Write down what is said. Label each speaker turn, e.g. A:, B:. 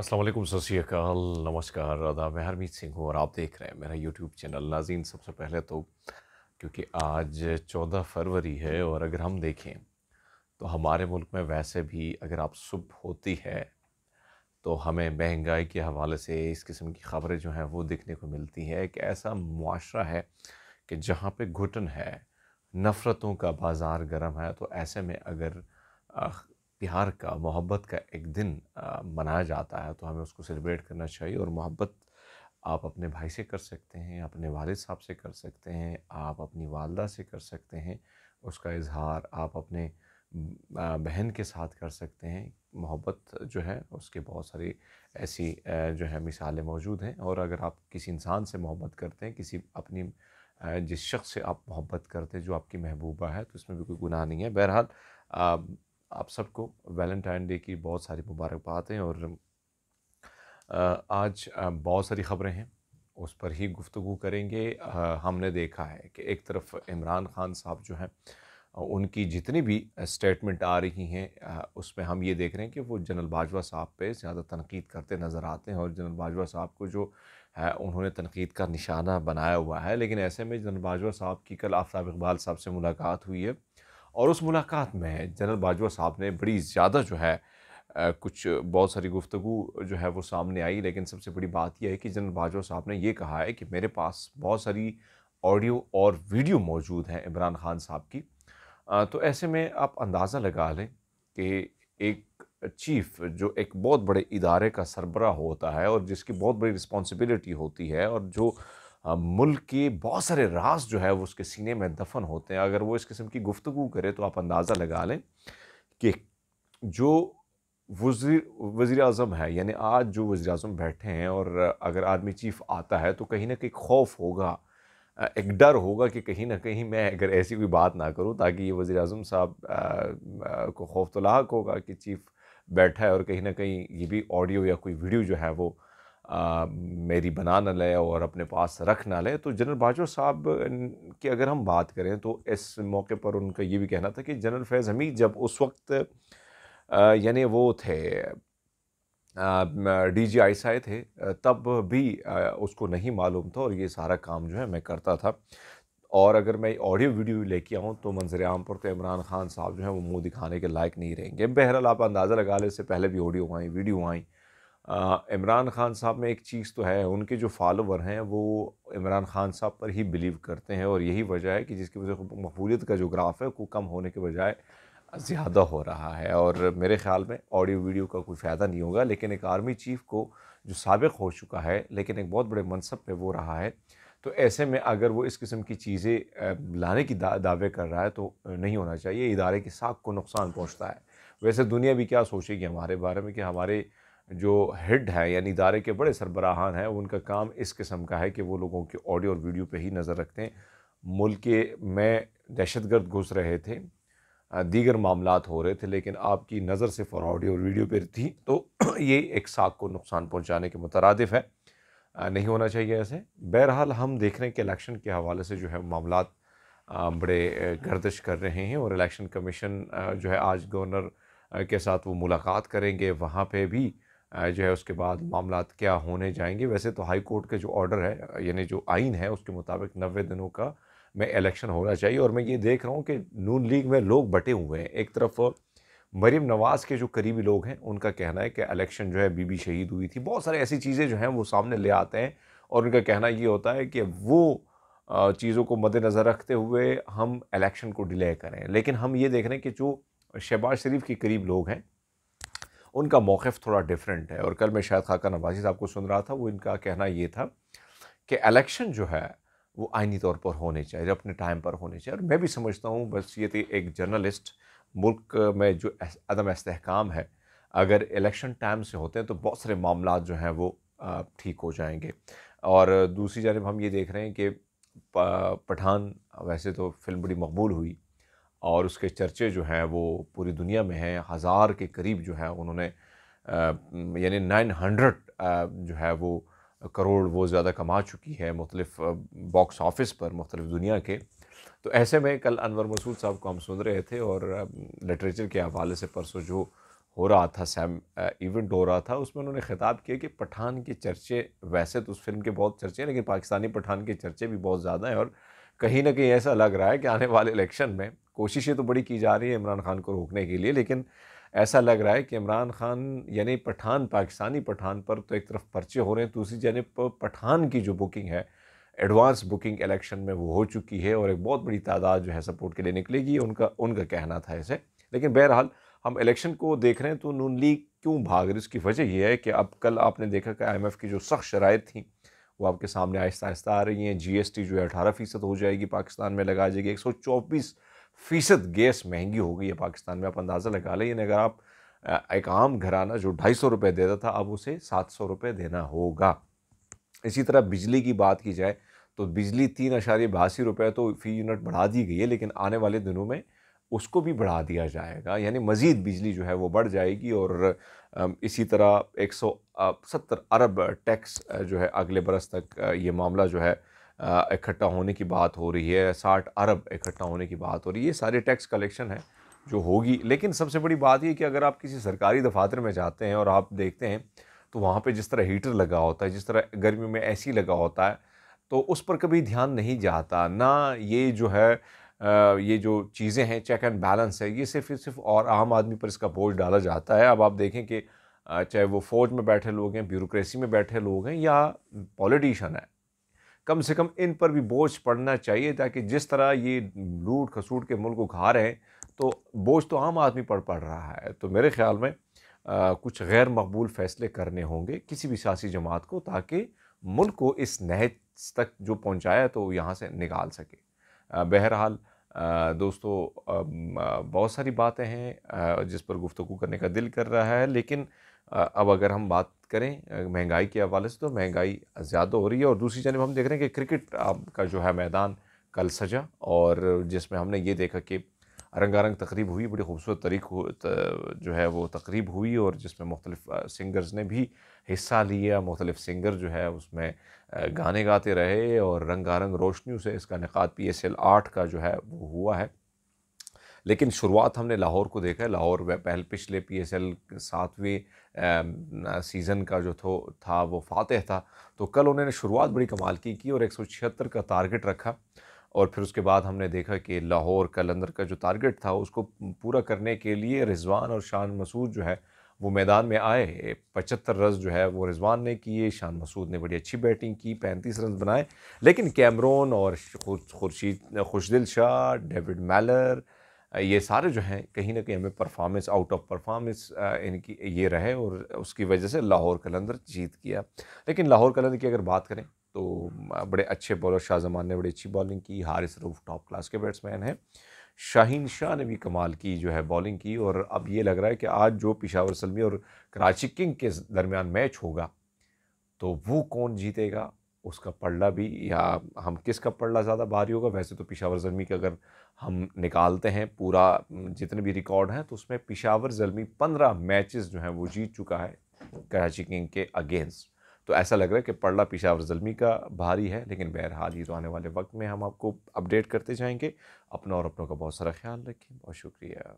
A: असलम सत नमस्कार अदा मैं हरमीत सिंह हूँ और आप देख रहे हैं मेरा यूट्यूब चैनल नाजीन सबसे पहले तो क्योंकि आज 14 फरवरी है और अगर हम देखें तो हमारे मुल्क में वैसे भी अगर आप सुबह होती है तो हमें महंगाई के हवाले से इस किस्म की खबरें जो हैं वो देखने को मिलती हैं एक ऐसा माशरा है कि जहाँ पर घुटन है नफ़रतों का बाज़ार गर्म है तो ऐसे में अगर प्यार का मोहब्बत का एक दिन मनाया जाता है तो हमें उसको सेलिब्रेट करना चाहिए और मोहब्बत आप अपने भाई से कर सकते हैं अपने वालिद साहब से कर सकते हैं आप अपनी वालदा से कर सकते हैं उसका इजहार आप अपने बहन के साथ कर सकते हैं मोहब्बत जो है उसके बहुत सारी ऐसी जो है मिसालें मौजूद हैं और अगर आप किसी इंसान से मोहब्बत करते हैं किसी अपनी जिस शख्स से आप मोहब्बत करते हैं जो आपकी महबूबा है तो इसमें भी कोई गुनाह नहीं है बहरहाल आप सबको वैलेंटाइन डे की बहुत सारी मुबारकबाद हैं और आज बहुत सारी ख़बरें हैं उस पर ही गुफ्तु करेंगे हमने देखा है कि एक तरफ इमरान खान साहब जो हैं उनकी जितनी भी स्टेटमेंट आ रही हैं उसमें हम ये देख रहे हैं कि वो जनरल बाजवा साहब पे ज़्यादा तनकीद करते नज़र आते हैं और जनरल बाजवा साहब को जो है उन्होंने तनकीद का निशाना बनाया हुआ है लेकिन ऐसे में जनरल बाजवा साहब की कल आफ्ताब इकबाल साहब से मुलाकात हुई है और उस मुलाकात में जनरल बाजवा साहब ने बड़ी ज़्यादा जो है कुछ बहुत सारी गुफ्तु जो है वो सामने आई लेकिन सबसे बड़ी बात यह है कि जनरल बाजवा साहब ने ये कहा है कि मेरे पास बहुत सारी ऑडियो और वीडियो मौजूद हैं इमरान खान साहब की तो ऐसे में आप अंदाज़ा लगा लें कि एक चीफ़ जो एक बहुत बड़े इदारे का सरबरा होता है और जिसकी बहुत बड़ी रिस्पॉन्सिबिलिटी होती है और जो मुल्क के बहुत सारे राज जो है वो उसके सीने में दफन होते हैं अगर वो इस किस्म की गुफ्तु करे तो आप अंदाज़ा लगा लें कि जो वजी वजीर अजम है यानी आज जो वज़ी अजम बैठे हैं और अगर आर्मी चीफ़ आता है तो कहीं ना कहीं खौफ होगा एक डर होगा कि कहीं ना कहीं मैं अगर ऐसी कोई बात ना करूं ताकि ये वज़ी अजम साहब को खौफ तो लाक होगा कि चीफ़ बैठा है और कहीं ना कहीं ये भी ऑडियो या कोई वीडियो जो है वो मेरी बना ना ले और अपने पास रख ना ले तो जनरल बाजवा साहब की अगर हम बात करें तो इस मौके पर उनका ये भी कहना था कि जनरल फैज़ हमीद जब उस वक्त यानी वो थे डी जी आई साए थे तब भी उसको नहीं मालूम था और ये सारा काम जो है मैं करता था और अगर मैं ऑडियो वीडियो लेके आऊँ तो मंजर आम पर तो इमरान खान साहब जो है वो मुँह दिखाने के लायक नहीं रहेंगे बहरहाल आप अंदाज़ा लगा लें इससे पहले भी ऑडियो आई वीडियो आई इमरान खान साहब में एक चीज़ तो है उनके जो फॉलोवर हैं वो इमरान खान साहब पर ही बिलीव करते हैं और यही वजह है कि जिसकी वजह से मकबूलीत का जो ग्राफ है वो कम होने के बजाय ज़्यादा हो रहा है और मेरे ख्याल में ऑडियो वीडियो का कोई फ़ायदा नहीं होगा लेकिन एक आर्मी चीफ़ को जो सबक हो चुका है लेकिन एक बहुत बड़े मनसब पर वो रहा है तो ऐसे में अगर वो इस किस्म की चीज़ें लाने की दा, दावे कर रहा है तो नहीं होना चाहिए इदारे की साख को नुकसान पहुँचता है वैसे दुनिया भी क्या सोचेगी हमारे बारे में कि हमारे जो हेड हैं यानी इदारे के बड़े सरबराहान हैं उनका काम इस किस्म का है कि वो लोगों के ऑडियो और वीडियो पे ही नज़र रखते हैं मुल्क में दहशत गर्द घुस रहे थे दीगर मामला हो रहे थे लेकिन आपकी नज़र सिर्फ और ऑडियो और वीडियो पर थी तो ये एक साख को नुकसान पहुँचाने के मुतरद है नहीं होना चाहिए ऐसे बहरहाल हम देख रहे हैं कि इलेक्शन के हवाले से जो है मामला बड़े गर्दिश कर रहे हैं और इलेक्शन कमीशन जो है आज गवर्नर के साथ वो मुलाकात करेंगे वहाँ पे भी जो है उसके बाद मामला क्या होने जाएंगे वैसे तो हाई कोर्ट का जो ऑर्डर है यानी जो आइन है उसके मुताबिक नबे दिनों का में इलेक्शन होना चाहिए और मैं ये देख रहा हूँ कि नून लीग में लोग बटे हुए हैं एक तरफ मरीम नवाज़ के जो करीबी लोग हैं उनका कहना है कि इलेक्शन जो है बीबी शहीद हुई थी बहुत सारी ऐसी चीज़ें जो हैं वो सामने ले आते हैं और उनका कहना ये होता है कि वो चीज़ों को मद्देनज़र रखते हुए हम इलेक्शन को डिले करें लेकिन हम ये देख रहे हैं कि जो शहबाज शरीफ के करीब लोग हैं उनका मौक़ थोड़ा डिफरेंट है और कल मैं शायद खाका नवाजी साहब को सुन रहा था वो इनका कहना ये था कि इलेक्शन जो है वो आइनी तौर पर होने चाहिए अपने टाइम पर होने चाहिए और मैं भी समझता हूँ बस ये थी एक जर्नलिस्ट मुल्क में जो अदम इसकाम है अगर इलेक्शन टाइम से होते हैं तो बहुत सारे मामला जो हैं वो ठीक हो जाएंगे और दूसरी जानब हम ये देख रहे हैं कि पठान वैसे तो फिल्म बड़ी मकबूल हुई और उसके चर्चे जो हैं वो पूरी दुनिया में हैं हज़ार के करीब जो है उन्होंने यानी नाइन हंड्रेड जो है वो करोड़ वो ज़्यादा कमा चुकी है मुख्तलिफ बॉक्स ऑफिस पर मुख्तलिफ दुनिया के तो ऐसे में कल अनवर मसूद साहब को हम सुन रहे थे और लिटरेचर के हवाले से परसों जो हो रहा था सैम इवेंट हो रहा था उसमें उन्होंने खिताब किया कि पठान के चर्चे वैसे तो उस फिल्म के बहुत चर्चे हैं लेकिन पाकिस्तानी पठान के चर्चे भी बहुत ज़्यादा हैं और कहीं ना कहीं ऐसा लग रहा है कि आने वाले इलेक्शन में कोशिशें तो बड़ी की जा रही है इमरान खान को रोकने के लिए लेकिन ऐसा लग रहा है कि इमरान खान यानी पठान पाकिस्तानी पठान पर तो एक तरफ पर्चे हो रहे हैं दूसरी जानब पठान की जो बुकिंग है एडवांस बुकिंग इलेक्शन में वो हो चुकी है और एक बहुत बड़ी तादाद जो है सपोर्ट के लिए निकलेगी उनका उनका कहना था ऐसे लेकिन बहरहाल हम इलेक्शन को देख रहे हैं तो नून लीग क्यों भाग रही उसकी वजह यह है कि अब कल आपने देखा कि आईएमएफ की जो सख्त शराइ थी वो आपके सामने आहिस्ता आहिस्ता आ रही हैं जीएसटी जो है अठारह फ़ीसद हो जाएगी पाकिस्तान में लगा जाएगी एक सौ चौबीस फ़ीसद गैस महंगी हो गई है पाकिस्तान में आप अंदाज़ा लगा लें अगर आप एक आम घराना जो ढाई सौ रुपये देता था अब उसे सात सौ रुपये देना होगा इसी तरह बिजली की बात की जाए तो बिजली तीन अशारे बासी रुपये तो फ़ी यूनिट बढ़ा दी गई है लेकिन आने वाले दिनों में उसको भी बढ़ा दिया जाएगा यानी मज़ीद बिजली जो है वो बढ़ जाएगी और इसी तरह एक सौ सत्तर अरब टैक्स जो है अगले बरस तक ये मामला जो है इकट्ठा होने की बात हो रही है साठ अरब इकट्ठा होने की बात हो रही है ये सारे टैक्स कलेक्शन है जो होगी लेकिन सबसे बड़ी बात ये कि अगर आप किसी सरकारी दफातर में जाते हैं और आप देखते हैं तो वहाँ पे जिस तरह हीटर लगा होता है जिस तरह गर्मी में एसी लगा होता है तो उस पर कभी ध्यान नहीं जाता ना ये जो है ये जो चीज़ें हैं चेक एंड बैलेंस है ये सिर्फ सिर्फ और आम आदमी पर इसका बोझ डाला जाता है अब आप देखें कि चाहे वो फौज में बैठे लोग हैं ब्यूरोक्रेसी में बैठे लोग हैं या पॉलिटिशन है कम से कम इन पर भी बोझ पड़ना चाहिए ताकि जिस तरह ये लूट खसूट के मुल्क उखा रहे हैं तो बोझ तो आम आदमी पर पड़ रहा है तो मेरे ख्याल में आ, कुछ गैर मकबूल फ़ैसले करने होंगे किसी भी सियासी जमात को ताकि मुल्क को इस नहज तक जो पहुँचाया तो यहाँ से निकाल सके बहरहाल दोस्तों बहुत सारी बातें हैं जिस पर गुफ्तु करने का दिल कर रहा है लेकिन अब अगर हम बात करें महंगाई के हवाले से तो महंगाई ज़्यादा हो रही है और दूसरी जानब हम देख रहे हैं कि क्रिकेट का जो है मैदान कल सजा और जिसमें हमने ये देखा कि रंगारंग तकरीब हुई बड़ी खूबसूरत तरीक जो है वो तकरीब हुई और जिसमें मुख्तलिफ सिंगर्स ने भी हिस्सा लिया मुख्तलिफ सिंगर जो है उसमें गाने गाते रहे और रंगारंग रोशनियों से इसका निकात पी एस एल आठ का जो है वो हुआ है लेकिन शुरुआत हमने लाहौर को देखा है लाहौर पहले पिछले पी एस एल सातवें सीज़न का जो थो था वो फातह था तो कल उन्होंने शुरुआत बड़ी कमाल की की और एक सौ छिहत्तर का टारगेट रखा और फिर उसके बाद हमने देखा कि लाहौर कलंदर का जो टारगेट था उसको पूरा करने के लिए रिजवान और शान मसूद जो है वो मैदान में आए पचहत्तर रन जो है वो रिजवान ने किए शान मसूद ने बड़ी अच्छी बैटिंग की पैंतीस रन बनाए लेकिन कैमरोन और खुर्शीद खुर्शीद शाह डेविड मैलर ये सारे जो हैं कहीं ना कहीं हमें परफॉर्मेंस आउट ऑफ परफॉर्मेंस इनकी ये रहे और उसकी वजह से लाहौर कलंदर जीत गया लेकिन लाहौर कलंदर की अगर बात करें तो बड़े अच्छे बॉलर शाहजमान ने बड़ी अच्छी बॉलिंग की हारिस रूफ टॉप क्लास के बैट्समैन हैं शाहीन शाह ने भी कमाल की जो है बॉलिंग की और अब ये लग रहा है कि आज जो पिशावर सलमी और कराची किंग के दरमियान मैच होगा तो वो कौन जीतेगा उसका पड़ला भी या हम किसका पड़ला ज़्यादा भारी होगा वैसे तो पिशावर जलमी का अगर हम निकालते हैं पूरा जितने भी रिकॉर्ड हैं तो उसमें पिशावर जलमी पंद्रह मैचेस जो हैं वो जीत चुका है कराची किंग के अगेंस्ट तो ऐसा लग रहा है कि पड़ला पिशावर जलमी का भारी है लेकिन बहरहाल ही तो आने वाले वक्त में हम आपको अपडेट करते जाएंगे अपना और अपनों का बहुत सारा ख्याल रखें बहुत शुक्रिया